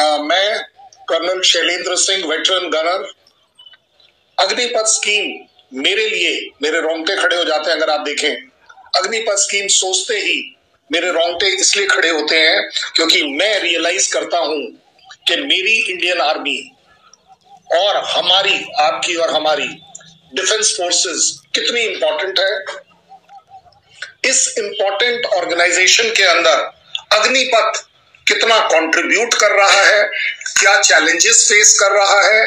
मैं colonel Shailendra Singh veteran gunner Agnipath scheme मेरे लिए मेरे रोंगटे खड़े हो जाते हैं अगर आप देखें अग्निपथ स्कीम सोचते ही मेरे रोंगटे इसलिए खड़े होते हैं क्योंकि मैं रियलाइज करता हूं कि मेरी इंडियन आर्मी और हमारी आपकी और हमारी डिफेंस फोर्सेस कितनी इंपॉर्टेंट है इस इंपॉर्टेंट ऑर्गेनाइजेशन के अंदर अग्निपथ कितना कंट्रीब्यूट कर रहा है क्या चैलेंजेस फेस कर रहा है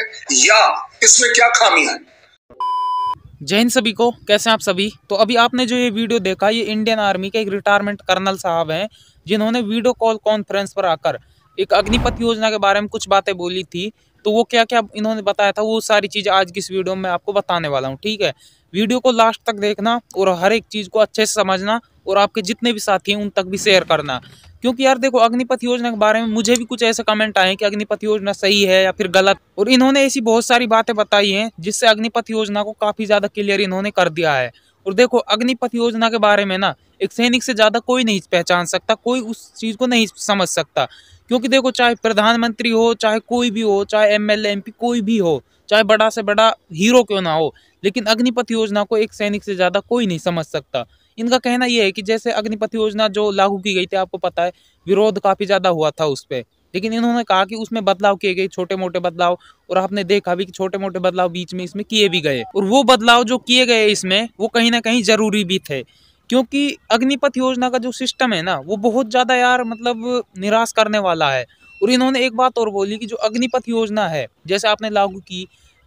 या इसमें क्या खामी है जय हिंद सभी को कैसे हैं आप सभी तो अभी आपने जो ये वीडियो देखा ये इंडियन आर्मी के एक रिटायरमेंट कर्नल साहब हैं जिन्होंने वीडियो कॉल कॉन्फ्रेंस पर आकर एक अग्निपथ योजना के बारे में कुछ बातें बोली थी तो वो क्या क्या इन्होंने बताया था वो सारी चीज़ आज की इस वीडियो में आपको बताने वाला हूँ ठीक है वीडियो को लास्ट तक देखना और हर एक चीज़ को अच्छे से समझना और आपके जितने भी साथी हैं उन तक भी शेयर करना क्योंकि यार देखो अग्निपथ योजना के बारे में मुझे भी कुछ ऐसे कमेंट आए कि अग्निपथ योजना सही है या फिर गलत और इन्होंने ऐसी बहुत सारी बातें बताई हैं जिससे अग्निपथ योजना को काफ़ी ज़्यादा क्लियर इन्होंने कर दिया है और देखो अग्निपथ योजना के बारे में ना एक सैनिक से ज़्यादा कोई नहीं पहचान सकता कोई उस चीज़ को नहीं समझ सकता क्योंकि देखो चाहे प्रधानमंत्री हो चाहे कोई भी हो चाहे एम एल पी कोई भी हो चाहे बड़ा से बड़ा हीरो क्यों ना हो लेकिन अग्निपथ योजना को एक सैनिक से ज़्यादा कोई नहीं समझ सकता इनका कहना यह है कि जैसे अग्निपथ योजना जो लागू की गई थी आपको पता है विरोध काफ़ी ज़्यादा हुआ था उस पर लेकिन इन्होंने कहा कि उसमें बदलाव किए गए छोटे मोटे बदलाव और आपने देखा भी कि छोटे मोटे बदलाव बीच में इसमें किए भी गए और वो बदलाव जो किए गए इसमें वो कहीं ना कहीं जरूरी भी थे क्योंकि अग्निपथ योजना का जो सिस्टम है ना वो बहुत ज़्यादा यार मतलब निराश करने वाला है और इन्होंने एक बात और बोली कि जो अग्निपथ योजना है जैसे आपने लागू की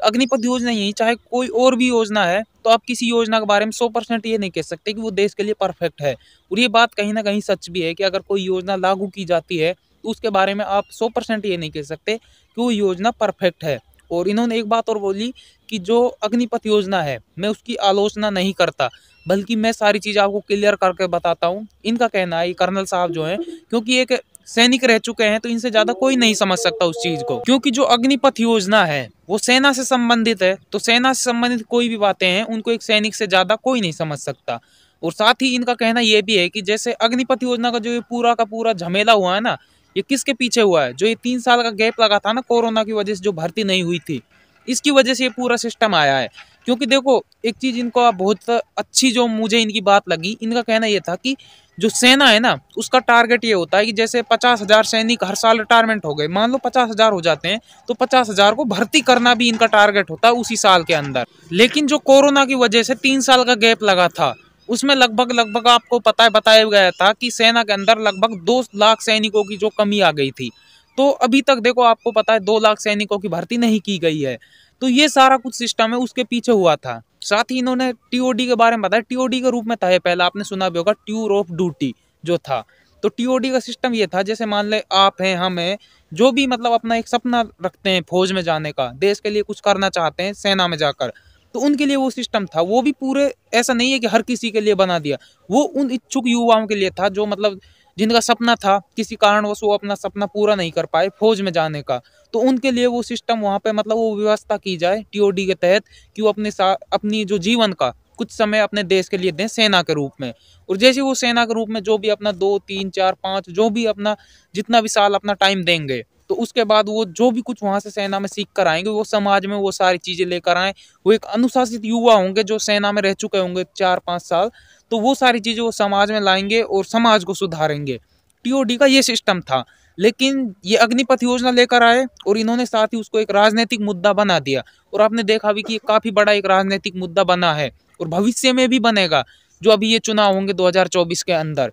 अग्निपथ योजना ही चाहे कोई और भी योजना है तो आप किसी योजना के बारे में सौ परसेंट ये नहीं कह सकते कि वो देश के लिए परफेक्ट है और ये बात कहीं ना कहीं सच भी है कि अगर कोई योजना लागू की जाती है तो उसके बारे में आप सौ परसेंट ये नहीं कह सकते कि वो योजना परफेक्ट है और इन्होंने एक बात और बोली कि जो अग्निपथ योजना है मैं उसकी आलोचना नहीं करता बल्कि मैं सारी चीज़ आपको क्लियर करके बताता हूँ इनका कहना है कर्नल साहब जो हैं क्योंकि एक सैनिक रह चुके हैं तो इनसे ज्यादा कोई नहीं समझ सकता उस चीज को क्योंकि जो अग्निपथ योजना है वो सेना से संबंधित है तो सेना से संबंधित कोई भी बातें हैं उनको एक सैनिक से ज्यादा कोई नहीं समझ सकता और साथ ही इनका कहना यह भी है कि जैसे अग्निपथ योजना का जो ये पूरा का पूरा झमेला हुआ है ना ये किसके पीछे हुआ है जो ये तीन साल का गैप लगा था ना कोरोना की वजह से जो भर्ती नहीं हुई थी इसकी वजह से ये पूरा सिस्टम आया है क्योंकि देखो एक चीज़ इनको बहुत अच्छी जो मुझे इनकी बात लगी इनका कहना ये था कि जो सेना है ना उसका टारगेट ये होता है कि जैसे पचास हज़ार सैनिक हर साल रिटायरमेंट हो गए मान लो पचास हज़ार हो जाते हैं तो पचास हज़ार को भर्ती करना भी इनका टारगेट होता है उसी साल के अंदर लेकिन जो कोरोना की वजह से तीन साल का गैप लगा था उसमें लगभग लगभग आपको पता है बताया गया था कि सेना के अंदर लगभग दो लाख सैनिकों की जो कमी आ गई थी तो अभी तक देखो आपको पता है दो लाख सैनिकों की भर्ती नहीं की गई है तो ये सारा कुछ सिस्टम है उसके पीछे हुआ था साथ ही इन्होंने टीओडी के बारे में बताया टीओडी के रूप में था ये पहला आपने सुना भी होगा ट्यूर ऑफ ड्यूटी जो था तो टीओडी का सिस्टम ये था जैसे मान लें आप हैं हम हैं जो भी मतलब अपना एक सपना रखते हैं फौज में जाने का देश के लिए कुछ करना चाहते हैं सेना में जाकर तो उनके लिए वो सिस्टम था वो भी पूरे ऐसा नहीं है कि हर किसी के लिए बना दिया वो उन इच्छुक युवाओं के लिए था जो मतलब जिनका सपना था किसी कारणवश वो अपना सपना पूरा नहीं कर पाए फौज में जाने का तो उनके लिए वो सिस्टम वहाँ पे मतलब वो व्यवस्था की जाए टीओडी के तहत कि वो अपने सा अपनी जो जीवन का कुछ समय अपने देश के लिए दें सेना के रूप में और जैसे वो सेना के रूप में जो भी अपना दो तीन चार पाँच जो भी अपना जितना भी साल अपना टाइम देंगे तो उसके बाद वो जो भी कुछ वहाँ से सेना में सीख कर आएंगे वो समाज में वो सारी चीज़ें लेकर आएँ वो एक अनुशासित युवा होंगे जो सेना में रह चुके होंगे चार पाँच साल तो वो सारी चीज़ें वो समाज में लाएंगे और समाज को सुधारेंगे टी का ये सिस्टम था लेकिन ये अग्निपथ योजना लेकर आए और इन्होंने साथ ही उसको एक राजनीतिक मुद्दा बना दिया और आपने देखा भी कि काफ़ी बड़ा एक राजनीतिक मुद्दा बना है और भविष्य में भी बनेगा जो अभी ये चुनाव होंगे 2024 के अंदर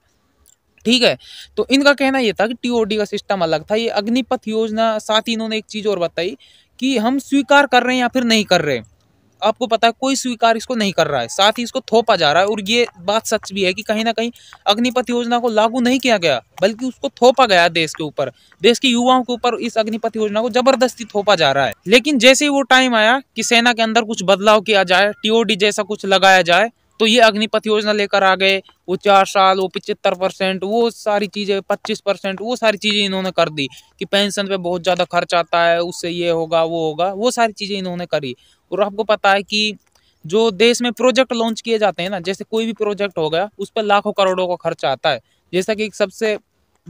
ठीक है तो इनका कहना यह था कि टीओडी का सिस्टम अलग था ये अग्निपथ योजना साथ ही इन्होंने एक चीज़ और बताई कि हम स्वीकार कर रहे हैं या फिर नहीं कर रहे आपको पता है कोई स्वीकार इसको नहीं कर रहा है साथ ही इसको थोपा जा रहा है और ये बात सच भी है कि कहीं ना कहीं अग्निपथ योजना को लागू नहीं किया गया बल्कि उसको थोपा गया देश के ऊपर देश के युवाओं के ऊपर इस अग्निपथ योजना को जबरदस्ती थोपा जा रहा है लेकिन जैसे ही वो टाइम आया कि सेना के अंदर कुछ बदलाव किया जाए टीओडी जैसा कुछ लगाया जाए तो ये अग्निपथ योजना लेकर आ गए वो चार साल वो पिचहत्तर परसेंट वो सारी चीज़ें पच्चीस परसेंट वो सारी चीज़ें इन्होंने कर दी कि पेंशन पे बहुत ज़्यादा खर्च आता है उससे ये होगा वो होगा वो सारी चीज़ें इन्होंने करी और आपको पता है कि जो देश में प्रोजेक्ट लॉन्च किए जाते हैं ना जैसे कोई भी प्रोजेक्ट हो गया उस पर लाखों करोड़ों का खर्च आता है जैसा कि सबसे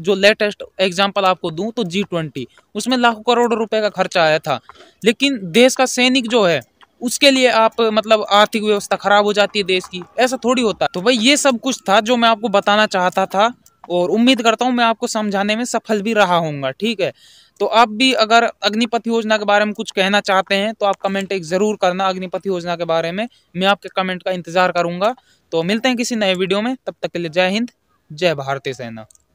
जो लेटेस्ट एग्जाम्पल आपको दूँ तो जी ट्वेंटी उसमें लाखों करोड़ रुपये का खर्चा आया था लेकिन देश का सैनिक जो है उसके लिए आप मतलब आर्थिक व्यवस्था खराब हो जाती है देश की ऐसा थोड़ी होता है तो भाई ये सब कुछ था जो मैं आपको बताना चाहता था और उम्मीद करता हूँ मैं आपको समझाने में सफल भी रहा हूँगा ठीक है तो आप भी अगर अग्निपथ योजना के बारे में कुछ कहना चाहते हैं तो आप कमेंट एक ज़रूर करना अग्निपथ योजना के बारे में मैं आपके कमेंट का इंतज़ार करूँगा तो मिलते हैं किसी नए वीडियो में तब तक के लिए जय हिंद जय भारतीय सेना